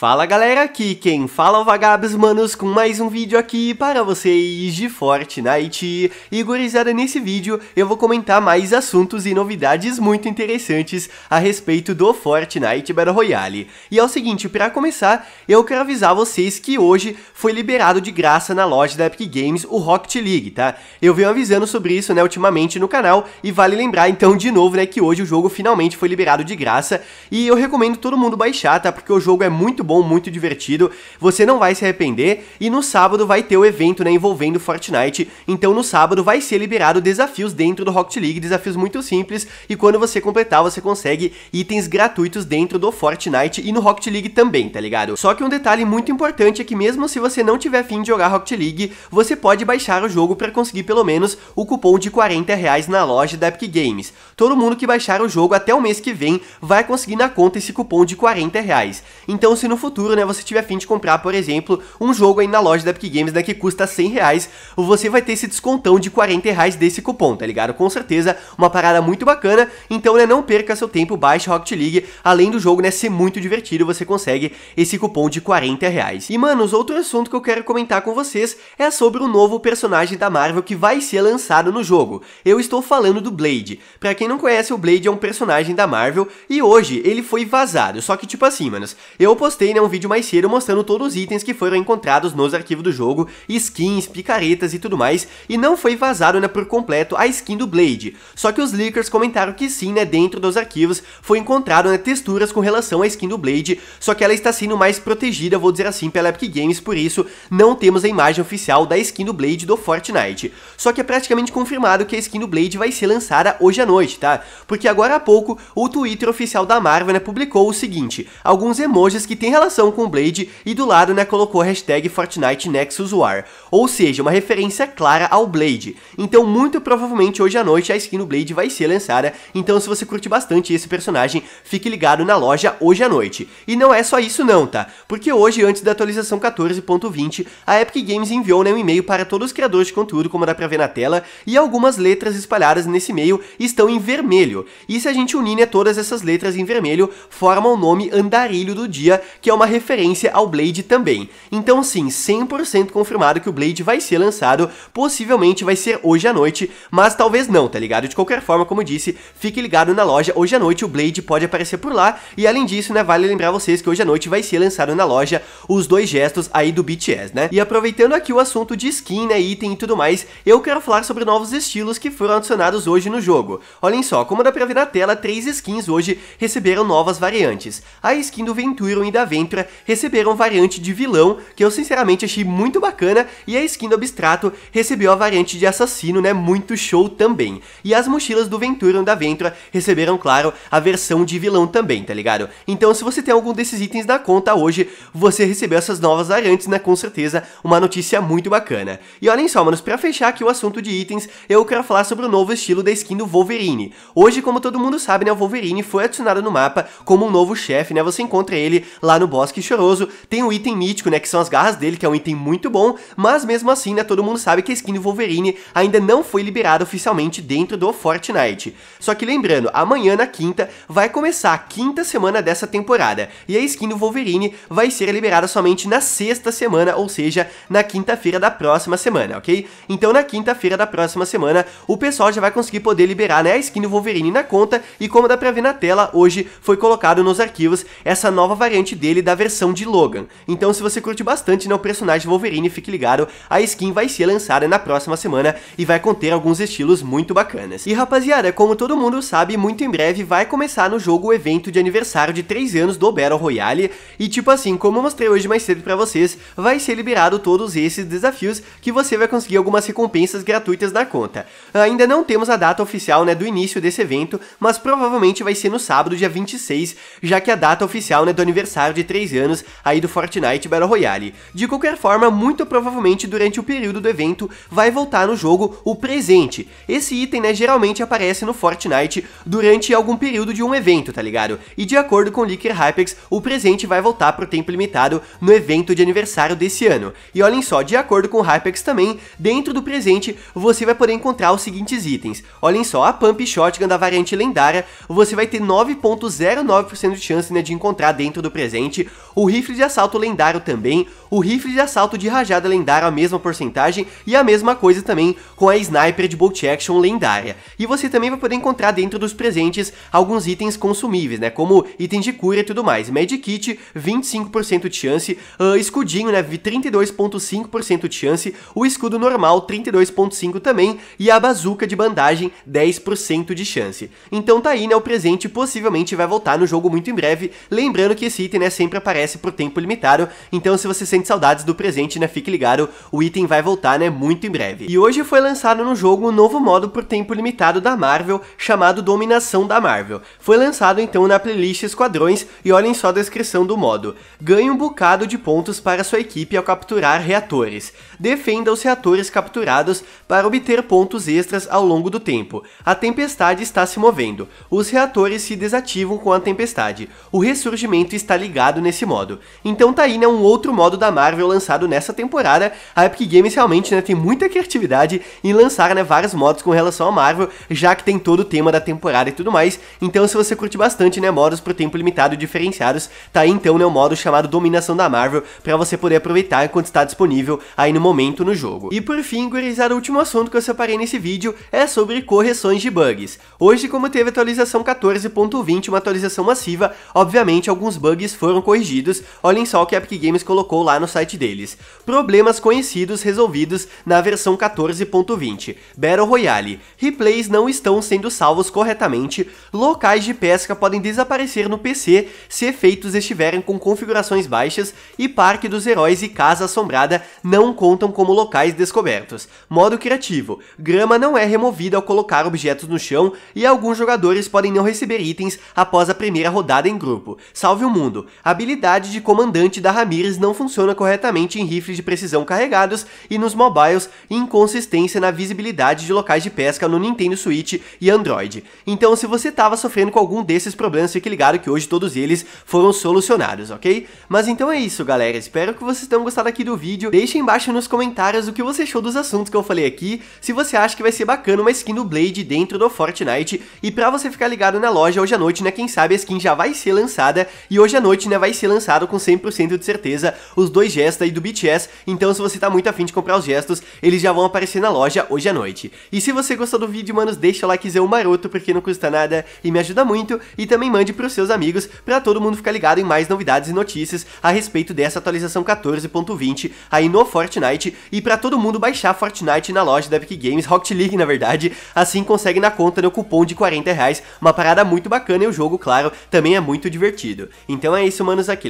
Fala galera, aqui quem fala é o Vagabes Manos com mais um vídeo aqui para vocês de Fortnite. E gurizada, nesse vídeo eu vou comentar mais assuntos e novidades muito interessantes a respeito do Fortnite Battle Royale. E é o seguinte, para começar, eu quero avisar vocês que hoje foi liberado de graça na loja da Epic Games o Rocket League, tá? Eu venho avisando sobre isso, né, ultimamente no canal, e vale lembrar então de novo, né, que hoje o jogo finalmente foi liberado de graça, e eu recomendo todo mundo baixar, tá? Porque o jogo é muito bom, muito divertido. Você não vai se arrepender. E no sábado vai ter o evento né, envolvendo Fortnite. Então no sábado vai ser liberado desafios dentro do Rocket League, desafios muito simples. E quando você completar, você consegue itens gratuitos dentro do Fortnite e no Rocket League também, tá ligado? Só que um detalhe muito importante é que mesmo se você não tiver fim de jogar Rocket League, você pode baixar o jogo para conseguir pelo menos o cupom de 40 reais na loja da Epic Games. Todo mundo que baixar o jogo até o mês que vem vai conseguir na conta esse cupom de 40 reais. Então se no futuro, né, você tiver a fim de comprar, por exemplo, um jogo aí na loja da Epic Games, né, que custa 100 reais, você vai ter esse descontão de 40 reais desse cupom, tá ligado? Com certeza, uma parada muito bacana, então, né, não perca seu tempo, baixe Rocket League, além do jogo, né, ser muito divertido, você consegue esse cupom de 40 reais. E, manos, outro assunto que eu quero comentar com vocês é sobre o novo personagem da Marvel que vai ser lançado no jogo. Eu estou falando do Blade. Pra quem não conhece, o Blade é um personagem da Marvel e hoje ele foi vazado, só que, tipo assim, manos, eu postei postei né, um vídeo mais cedo mostrando todos os itens que foram encontrados nos arquivos do jogo, skins, picaretas e tudo mais, e não foi vazado né, por completo a skin do Blade. Só que os leakers comentaram que sim, né, dentro dos arquivos foi encontrado né, texturas com relação à skin do Blade, só que ela está sendo mais protegida, vou dizer assim, pela Epic Games, por isso não temos a imagem oficial da skin do Blade do Fortnite. Só que é praticamente confirmado que a skin do Blade vai ser lançada hoje à noite, tá? Porque agora há pouco o Twitter oficial da Marvel né, publicou o seguinte, alguns emojis que têm relação com Blade e do lado né, colocou a hashtag Fortnite Nexus War, ou seja, uma referência clara ao Blade. Então muito provavelmente hoje à noite a skin do Blade vai ser lançada, então se você curte bastante esse personagem, fique ligado na loja hoje à noite. E não é só isso não, tá? Porque hoje, antes da atualização 14.20, a Epic Games enviou né, um e-mail para todos os criadores de conteúdo, como dá pra ver na tela, e algumas letras espalhadas nesse e-mail estão em vermelho. E se a gente unir né, todas essas letras em vermelho, forma o nome Andarilho do Dia, que é uma referência ao Blade também. Então sim, 100% confirmado que o Blade vai ser lançado, possivelmente vai ser hoje à noite, mas talvez não, tá ligado? De qualquer forma, como disse, fique ligado na loja, hoje à noite o Blade pode aparecer por lá, e além disso, né, vale lembrar vocês que hoje à noite vai ser lançado na loja os dois gestos aí do BTS, né? E aproveitando aqui o assunto de skin, né, item e tudo mais, eu quero falar sobre novos estilos que foram adicionados hoje no jogo. Olhem só, como dá pra ver na tela, três skins hoje receberam novas variantes. A skin do Venturion e da Ventura receberam variante de vilão, que eu sinceramente achei muito bacana, e a skin do Abstrato recebeu a variante de assassino, né, muito show também. E as mochilas do e da Ventura receberam, claro, a versão de vilão também, tá ligado? Então se você tem algum desses itens na conta hoje, você recebeu essas novas variantes, né, com certeza uma notícia muito bacana. E olhem só, manos, pra fechar aqui o assunto de itens, eu quero falar sobre o novo estilo da skin do Wolverine. Hoje, como todo mundo sabe, né, o Wolverine foi adicionado no mapa como um novo chefe, né, você encontra ele lá no Bosque Choroso tem o item mítico, né, que são as garras dele, que é um item muito bom, mas mesmo assim, né, todo mundo sabe que a skin do Wolverine ainda não foi liberada oficialmente dentro do Fortnite. Só que lembrando, amanhã na quinta vai começar a quinta semana dessa temporada, e a skin do Wolverine vai ser liberada somente na sexta semana, ou seja, na quinta-feira da próxima semana, ok? Então na quinta-feira da próxima semana, o pessoal já vai conseguir poder liberar, né, a skin do Wolverine na conta, e como dá pra ver na tela, hoje foi colocado nos arquivos essa nova variante dele, dele da versão de Logan. Então se você curte bastante né, o personagem Wolverine, fique ligado, a skin vai ser lançada na próxima semana e vai conter alguns estilos muito bacanas. E rapaziada, como todo mundo sabe, muito em breve vai começar no jogo o evento de aniversário de 3 anos do Battle Royale, e tipo assim, como eu mostrei hoje mais cedo pra vocês, vai ser liberado todos esses desafios que você vai conseguir algumas recompensas gratuitas na conta. Ainda não temos a data oficial né, do início desse evento, mas provavelmente vai ser no sábado, dia 26, já que a data oficial né, do aniversário de de 3 anos aí do Fortnite Battle Royale. De qualquer forma, muito provavelmente durante o período do evento vai voltar no jogo o presente. Esse item, né, geralmente aparece no Fortnite durante algum período de um evento, tá ligado? E de acordo com o Leaker Hypex, o presente vai voltar pro tempo limitado no evento de aniversário desse ano. E olhem só, de acordo com o Hypex também, dentro do presente você vai poder encontrar os seguintes itens. Olhem só, a Pump Shotgun da variante lendária, você vai ter 9.09% de chance né, de encontrar dentro do presente gente o rifle de assalto lendário também, o rifle de assalto de rajada lendário a mesma porcentagem e a mesma coisa também com a sniper de bolt action lendária. E você também vai poder encontrar dentro dos presentes alguns itens consumíveis, né, como item de cura e tudo mais, medkit 25% de chance, uh, escudinho né, 32.5% de chance, o escudo normal 32.5 também e a bazuca de bandagem 10% de chance. Então tá aí né, o presente possivelmente vai voltar no jogo muito em breve, lembrando que esse item né, sempre aparece acontece por tempo limitado, então se você sente saudades do presente, né, fique ligado, o item vai voltar, né, muito em breve. E hoje foi lançado no jogo um novo modo por tempo limitado da Marvel, chamado Dominação da Marvel. Foi lançado então na playlist Esquadrões, e olhem só a descrição do modo. Ganhe um bocado de pontos para sua equipe ao capturar reatores. Defenda os reatores capturados para obter pontos extras ao longo do tempo. A tempestade está se movendo. Os reatores se desativam com a tempestade. O ressurgimento está ligado nesse modo. Então tá aí, né, um outro modo da Marvel lançado nessa temporada. A Epic Games realmente, né, tem muita criatividade em lançar, né, vários modos com relação à Marvel, já que tem todo o tema da temporada e tudo mais. Então se você curte bastante, né, modos pro tempo limitado diferenciados, tá aí então, né, o um modo chamado Dominação da Marvel, para você poder aproveitar enquanto está disponível aí no momento no jogo. E por fim, gurizada, o último assunto que eu separei nesse vídeo é sobre correções de bugs. Hoje, como teve atualização 14.20, uma atualização massiva, obviamente alguns bugs foram corrigidos pedidos, olhem só o que a Epic Games colocou lá no site deles. Problemas conhecidos resolvidos na versão 14.20. Battle Royale. Replays não estão sendo salvos corretamente. Locais de pesca podem desaparecer no PC se efeitos estiverem com configurações baixas e Parque dos Heróis e Casa Assombrada não contam como locais descobertos. Modo criativo. Grama não é removida ao colocar objetos no chão e alguns jogadores podem não receber itens após a primeira rodada em grupo. Salve o mundo. Habilidade habilidade de comandante da Ramirez não funciona corretamente em rifles de precisão carregados e nos mobiles, e inconsistência na visibilidade de locais de pesca no Nintendo Switch e Android. Então, se você estava sofrendo com algum desses problemas, fique ligado que hoje todos eles foram solucionados, ok? Mas então é isso, galera. Espero que vocês tenham gostado aqui do vídeo. Deixe embaixo nos comentários o que você achou dos assuntos que eu falei aqui, se você acha que vai ser bacana uma skin do Blade dentro do Fortnite, e pra você ficar ligado na loja hoje à noite, né, quem sabe a skin já vai ser lançada, e hoje à noite, né, vai ser lançada lançado com 100% de certeza os dois gestos aí do BTS, então se você tá muito afim de comprar os gestos, eles já vão aparecer na loja hoje à noite. E se você gostou do vídeo, manos, deixa o likezão maroto, porque não custa nada e me ajuda muito, e também mande pros seus amigos pra todo mundo ficar ligado em mais novidades e notícias a respeito dessa atualização 14.20 aí no Fortnite, e pra todo mundo baixar Fortnite na loja da Epic Games, Rocket League na verdade, assim consegue na conta no cupom de 40 reais, uma parada muito bacana e o jogo, claro, também é muito divertido. Então é isso, manos, aqui